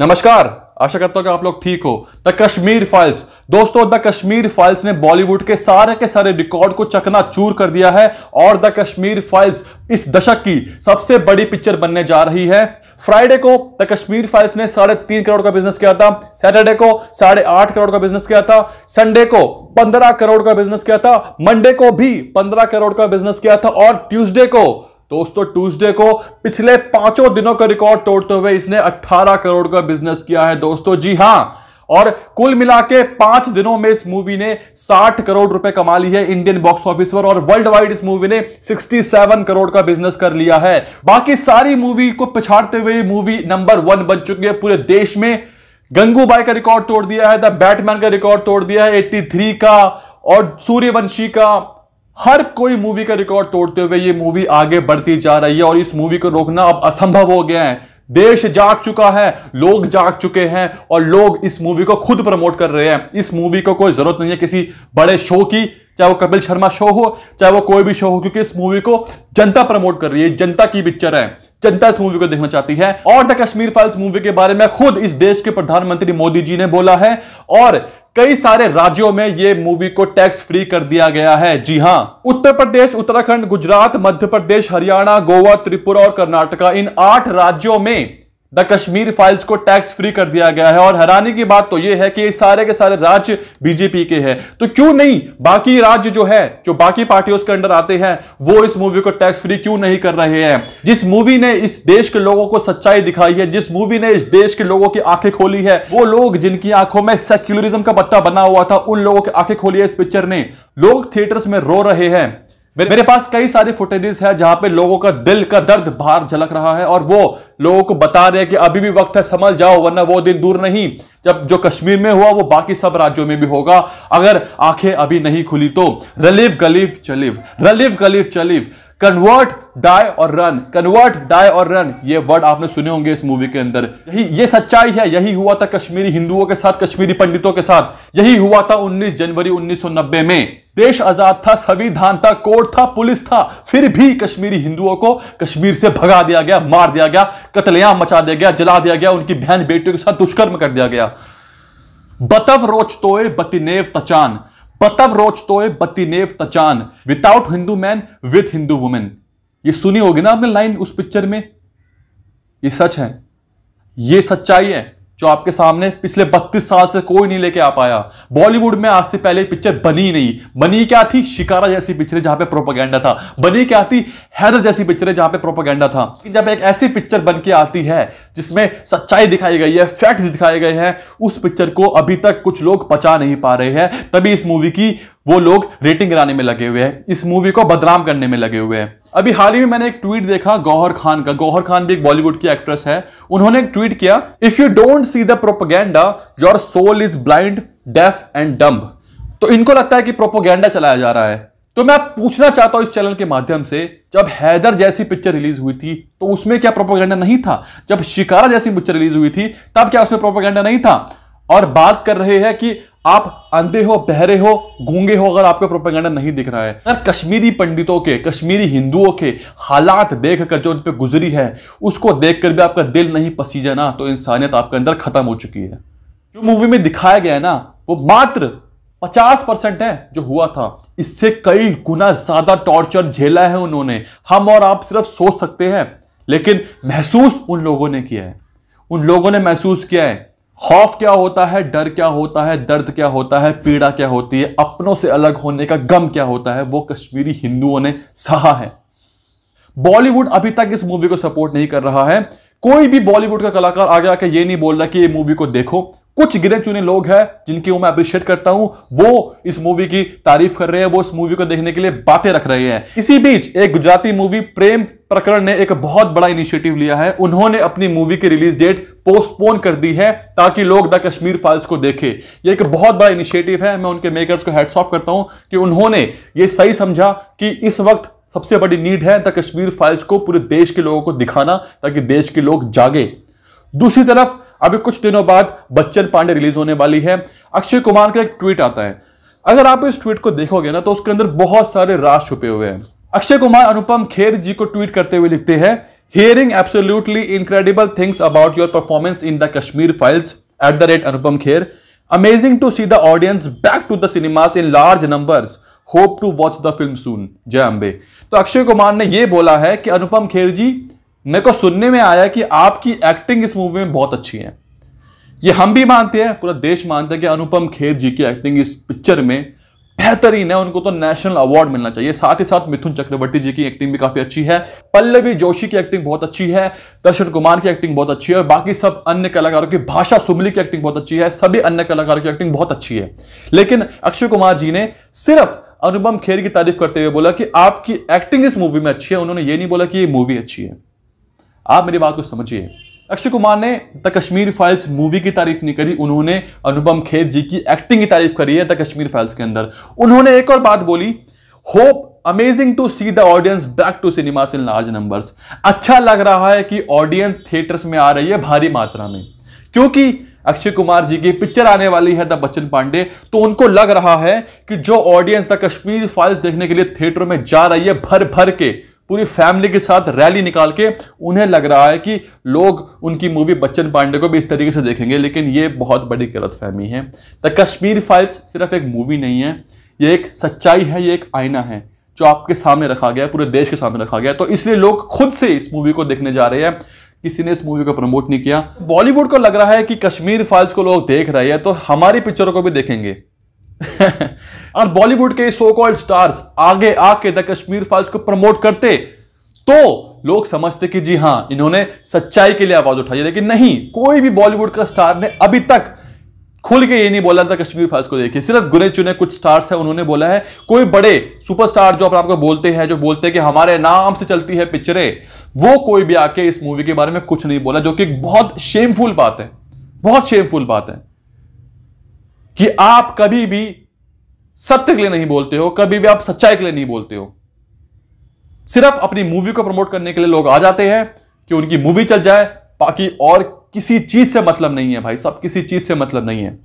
नमस्कार आशा करता हूं कि आप लोग ठीक हो द कश्मीर फाइल्स दोस्तों द कश्मीर फाइल्स ने बॉलीवुड के सारे के सारे रिकॉर्ड को चकना चूर कर दिया है और द कश्मीर फाइल्स इस दशक की सबसे बड़ी पिक्चर बनने जा रही है फ्राइडे को द कश्मीर फाइल्स ने साढ़े तीन करोड़ का बिजनेस किया था सैटरडे को साढ़े आठ करोड़ का बिजनेस किया था संडे को पंद्रह करोड़ का बिजनेस किया था मंडे को भी पंद्रह करोड़ का बिजनेस किया था और ट्यूसडे को दोस्तों ट्यूसडे को पिछले पांचों दिनों का रिकॉर्ड तोड़ते हुए इसने 18 करोड़ का बिजनेस किया है दोस्तों जी हां और कुल मिला के पांच दिनों में इस मूवी ने 60 करोड़ रुपए कमा ली है इंडियन बॉक्स ऑफिस पर और वर्ल्ड वाइड इस मूवी ने 67 करोड़ का बिजनेस कर लिया है बाकी सारी मूवी को पिछाड़ते हुए मूवी नंबर वन बन चुकी है पूरे देश में गंगूबाई का रिकॉर्ड तोड़ दिया है द बैटमैन का रिकॉर्ड तोड़ दिया है 83 का और सूर्यवंशी का हर कोई मूवी का रिकॉर्ड तोड़ते हुए ये मूवी आगे बढ़ती जा रही है और इस मूवी को रोकना अब असंभव हो गया है देश जाग चुका है लोग जाग चुके हैं और लोग इस मूवी को खुद प्रमोट कर रहे हैं इस मूवी को कोई जरूरत नहीं है किसी बड़े शो की चाहे वो कपिल शर्मा शो हो चाहे वो कोई भी शो हो क्योंकि इस मूवी को जनता प्रमोट कर रही है जनता की पिक्चर है जनता इस मूवी को देखना चाहती है और द कश्मीर फाइल्स मूवी के बारे में खुद इस देश के प्रधानमंत्री मोदी जी ने बोला है और कई सारे राज्यों में ये मूवी को टैक्स फ्री कर दिया गया है जी हां उत्तर प्रदेश उत्तराखंड गुजरात मध्य प्रदेश हरियाणा गोवा त्रिपुरा और कर्नाटका इन आठ राज्यों में द कश्मीर फाइल्स को टैक्स फ्री कर दिया गया है और हैरानी की बात तो यह है कि ये सारे के सारे राज्य बीजेपी के हैं तो क्यों नहीं बाकी राज्य जो है जो बाकी पार्टी उसके अंडर आते हैं वो इस मूवी को टैक्स फ्री क्यों नहीं कर रहे हैं जिस मूवी ने इस देश के लोगों को सच्चाई दिखाई है जिस मूवी ने इस देश के लोगों की आंखें खोली है वो लोग जिनकी आंखों में सेक्युलरिज्म का पट्टा बना हुआ था उन लोगों की आंखें खोली है इस पिक्चर ने लोग थिएटर्स में रो रहे हैं मेरे, मेरे पास कई सारी फुटेजेस है जहां पे लोगों का दिल का दर्द बाहर झलक रहा है और वो लोगों को बता रहे हैं कि अभी भी वक्त है संभल जाओ वरना वो दिन दूर नहीं जब जो कश्मीर में हुआ वो बाकी सब राज्यों में भी होगा अगर आंखें अभी नहीं खुली तो रलीफ गलीफ चलीफ रलीफ गलीफ चलीफ convert die or run convert die or run ये वर्ड आपने सुने होंगे इस मूवी के अंदर यही ये सच्चाई है यही हुआ था कश्मीरी हिंदुओं के साथ कश्मीरी पंडितों के साथ यही हुआ था 19 जनवरी 1990 में देश आजाद था संविधान था कोर्ट था पुलिस था फिर भी कश्मीरी हिंदुओं को कश्मीर से भगा दिया गया मार दिया गया कतलेआम मचा दिया गया जला दिया गया उनकी बहन बेटियों के साथ दुष्कर्म कर दिया गया बतव रोच तोय बतिनेव तचान पतव रोच तोय बतीनेव तचान without Hindu man with Hindu women ये सुनी होगी ना आपने लाइन उस पिक्चर में ये सच है ये सच्चाई है जो आपके सामने पिछले 32 साल से कोई नहीं लेके आ पाया बॉलीवुड में आज से पहले पिक्चर बनी नहीं बनी क्या थी शिकारा जैसी पिक्चरें जहां पे प्रोपागेंडा था बनी क्या थी हैदर जैसी पिक्चरें जहां पे प्रोपागेंडा था जब एक ऐसी पिक्चर बन के आती है जिसमें सच्चाई दिखाई गई है फैक्ट्स दिखाए गए हैं उस पिक्चर को अभी तक कुछ लोग पचा नहीं पा रहे हैं तभी इस मूवी की वो लोग रेटिंग गिराने में लगे हुए हैं इस मूवी को बदनाम करने में लगे हुए हैं अभी हाल ही में मैंने एक ट्वीट देखा गौहर खान का गौहर खान भी एक बॉलीवुड की एक्ट्रेस है उन्होंने एक ट्वीट किया if you don't see the propaganda your soul is blind deaf and dumb तो इनको लगता है कि प्रोपोगेंडा चलाया जा रहा है तो मैं पूछना चाहता हूं इस चैनल के माध्यम से जब हैदर जैसी पिक्चर रिलीज हुई थी तो उसमें क्या प्रोपोगेंडा नहीं था जब शिकारा जैसी पिक्चर रिलीज हुई थी तब क्या उसमें प्रोपोगेंडा नहीं था और बात कर रहे हैं कि आप अंधे हो बहरे हो गूंगे हो अगर आपका प्रोपेगेंडा नहीं दिख रहा है अगर कश्मीरी पंडितों के कश्मीरी हिंदुओं के हालात देख कर जो उन पर गुजरी है उसको देख कर भी आपका दिल नहीं पसीजा ना तो इंसानियत आपके अंदर खत्म हो चुकी है जो मूवी में दिखाया गया है ना वो मात्र पचास परसेंट है जो हुआ था इससे कई गुना ज्यादा टॉर्चर झेला है उन्होंने हम और आप सिर्फ सोच सकते हैं लेकिन महसूस उन लोगों ने किया है उन लोगों ने महसूस किया है खौफ क्या होता है डर क्या होता है दर्द क्या होता है पीड़ा क्या होती है अपनों से अलग होने का गम क्या होता है वो कश्मीरी हिंदुओं ने सहा है बॉलीवुड अभी तक इस मूवी को सपोर्ट नहीं कर रहा है कोई भी बॉलीवुड का कलाकार आगे आके ये नहीं बोल रहा कि ये मूवी को देखो कुछ गिने चुने लोग हैं जिनकी मैं अप्रिशिएट करता हूं वो इस मूवी की तारीफ कर रहे हैं वो इस मूवी को देखने के लिए बातें रख रहे हैं इसी बीच एक गुजराती मूवी प्रेम प्रकरण ने एक बहुत बड़ा इनिशिएटिव लिया है उन्होंने अपनी मूवी की रिलीज डेट पोस्टपोन कर दी है ताकि लोग द कश्मीर फाइल्स को देखें यह एक बहुत बड़ा इनिशिएटिव है मैं उनके मेकर्स को हेड्स ऑफ करता हूं कि उन्होंने ये सही समझा कि इस वक्त सबसे बड़ी नीड है द कश्मीर फाइल्स को पूरे देश के लोगों को दिखाना ताकि देश के लोग जागे दूसरी तरफ अभी कुछ दिनों बाद बच्चन पांडे रिलीज होने वाली है अक्षय कुमार का एक ट्वीट आता है अगर आप इस ट्वीट को देखोगे ना तो उसके अंदर बहुत सारे राज छुपे हुए हैं अक्षय कुमार अनुपम खेर जी को ट्वीट करते हुए लिखते हैं hearing absolutely incredible things about your performance in the Kashmir files at the rate Anupam Kher amazing to see the audience back to the cinemas in large numbers hope to watch the film soon जय अंबे तो अक्षय कुमार ने यह बोला है कि अनुपम खेर जी मेरे को सुनने में आया कि आपकी एक्टिंग इस मूवी में बहुत अच्छी है ये हम भी मानते हैं पूरा देश मानता है कि अनुपम खेर जी की एक्टिंग इस पिक्चर में बेहतरीन है उनको तो नेशनल अवार्ड मिलना चाहिए साथ ही साथ मिथुन चक्रवर्ती जी की एक्टिंग भी काफी अच्छी है पल्लवी जोशी की एक्टिंग बहुत अच्छी है दर्शन कुमार की एक्टिंग बहुत अच्छी है और बाकी सब अन्य कलाकारों की भाषा सुमली की एक्टिंग बहुत अच्छी है सभी अन्य कलाकारों की एक्टिंग बहुत अच्छी है लेकिन अक्षय कुमार जी ने सिर्फ अनुपम खेर की तारीफ करते हुए बोला कि आपकी एक्टिंग इस मूवी में अच्छी है उन्होंने ये नहीं बोला कि ये मूवी अच्छी है आप मेरी बात को समझिए अक्षय कुमार ने द कश्मीर फाइल्स मूवी की तारीफ नहीं करी उन्होंने अनुपम खेर जी की एक्टिंग की तारीफ करी है द कश्मीर फाइल्स के अंदर उन्होंने एक और बात बोली hope amazing to see the audience back to cinema in large numbers अच्छा लग रहा है कि ऑडियंस थिएटर्स में आ रही है भारी मात्रा में क्योंकि अक्षय कुमार जी की पिक्चर आने वाली है द बच्चन पांडे तो उनको लग रहा है कि जो ऑडियंस द कश्मीर फाइल्स देखने के लिए थिएटर में जा रही है भर भर के पूरी फैमिली के साथ रैली निकाल के उन्हें लग रहा है कि लोग उनकी मूवी बच्चन पांडे को भी इस तरीके से देखेंगे लेकिन ये बहुत बड़ी गलतफहमी है द कश्मीर फाइल्स सिर्फ एक मूवी नहीं है ये एक सच्चाई है ये एक आईना है जो आपके सामने रखा गया है पूरे देश के सामने रखा गया है तो इसलिए लोग खुद से इस मूवी को देखने जा रहे हैं किसी ने इस मूवी को प्रमोट नहीं किया बॉलीवुड को लग रहा है कि कश्मीर फाइल्स को लोग देख रहे हैं तो हमारी पिक्चरों को भी देखेंगे और बॉलीवुड के सो कॉल्ड स्टार्स आगे आके द कश्मीर फाइल्स को प्रमोट करते तो लोग समझते कि जी हां इन्होंने सच्चाई के लिए आवाज उठाई लेकिन नहीं कोई भी बॉलीवुड का स्टार ने अभी तक खुल के ये नहीं बोला था कश्मीर फाइल्स को देखिए सिर्फ गुने चुने कुछ स्टार्स हैं उन्होंने बोला है कोई बड़े सुपरस्टार जो आपको बोलते हैं जो बोलते हैं कि हमारे नाम से चलती है पिक्चरें वो कोई भी आके इस मूवी के बारे में कुछ नहीं बोला जो कि बहुत शेमफुल बात है बहुत शेमफुल बात है कि आप कभी भी सत्य के लिए नहीं बोलते हो कभी भी आप सच्चाई के लिए नहीं बोलते हो सिर्फ अपनी मूवी को प्रमोट करने के लिए लोग आ जाते हैं कि उनकी मूवी चल जाए बाकी और किसी चीज से मतलब नहीं है भाई सब किसी चीज से मतलब नहीं है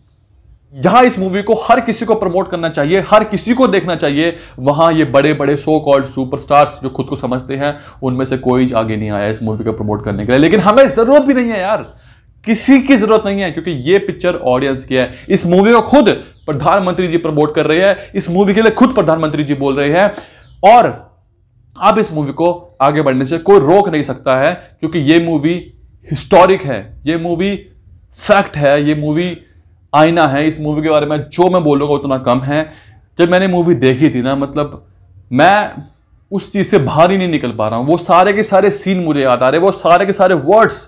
जहां इस मूवी को हर किसी को प्रमोट करना चाहिए हर किसी को देखना चाहिए वहां ये बड़े बड़े सो कॉल्ड सुपरस्टार्स जो खुद को समझते हैं उनमें से कोई आगे नहीं आया इस मूवी को प्रमोट करने के लिए लेकिन हमें जरूरत भी नहीं है यार किसी की जरूरत नहीं है क्योंकि ये पिक्चर ऑडियंस की है इस मूवी को खुद प्रधानमंत्री जी प्रमोट कर रहे हैं इस मूवी के लिए खुद प्रधानमंत्री जी बोल रहे हैं और अब इस मूवी को आगे बढ़ने से कोई रोक नहीं सकता है क्योंकि ये मूवी हिस्टोरिक है ये मूवी फैक्ट है ये मूवी आईना है इस मूवी के बारे में जो मैं बोलूँगा उतना कम है जब मैंने मूवी देखी थी ना मतलब मैं उस चीज़ से बाहर ही नहीं निकल पा रहा हूँ वो सारे के सारे सीन मुझे याद आ रहे वो सारे के सारे वर्ड्स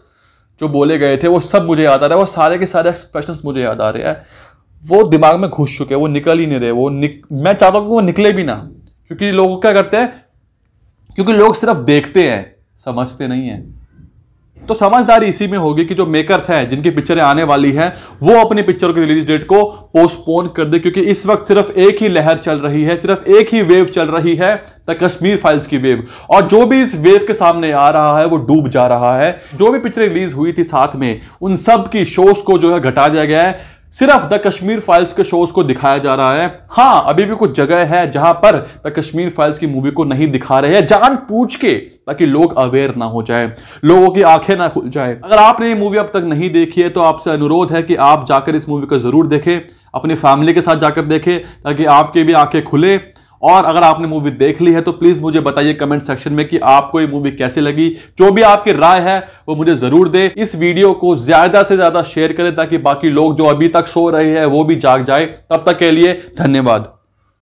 जो बोले गए थे वो सब मुझे याद आ रहा है वो सारे के सारे एक्सप्रेशन मुझे याद आ रहे हैं वो दिमाग में घुस चुके हैं वो निकल ही नहीं रहे वो निक मैं चाहता हूँ कि वो निकले भी ना क्योंकि लोग क्या करते हैं क्योंकि लोग सिर्फ देखते हैं समझते नहीं हैं तो समझदारी इसी में होगी कि जो मेकर्स हैं जिनकी पिक्चरें आने वाली हैं वो अपनी पिक्चर की रिलीज डेट को पोस्टपोन कर दे क्योंकि इस वक्त सिर्फ एक ही लहर चल रही है सिर्फ एक ही वेव चल रही है द कश्मीर फाइल्स की वेव और जो भी इस वेव के सामने आ रहा है वो डूब जा रहा है जो भी पिक्चर रिलीज हुई थी साथ में उन सब की शोज को जो है घटा दिया गया है सिर्फ द कश्मीर फाइल्स के शोज को दिखाया जा रहा है हाँ अभी भी कुछ जगह है जहां पर द कश्मीर फाइल्स की मूवी को नहीं दिखा रहे हैं जान पूछ के ताकि लोग अवेयर ना हो जाए लोगों की आंखें ना खुल जाए अगर आपने ये मूवी अब तक नहीं देखी है तो आपसे अनुरोध है कि आप जाकर इस मूवी को जरूर देखें अपनी फैमिली के साथ जाकर देखें ताकि आपकी भी आंखें खुले और अगर आपने मूवी देख ली है तो प्लीज़ मुझे बताइए कमेंट सेक्शन में कि आपको ये मूवी कैसी लगी जो भी आपकी राय है वो मुझे ज़रूर दे इस वीडियो को ज़्यादा से ज़्यादा शेयर करें ताकि बाकी लोग जो अभी तक सो रहे हैं वो भी जाग जाए तब तक के लिए धन्यवाद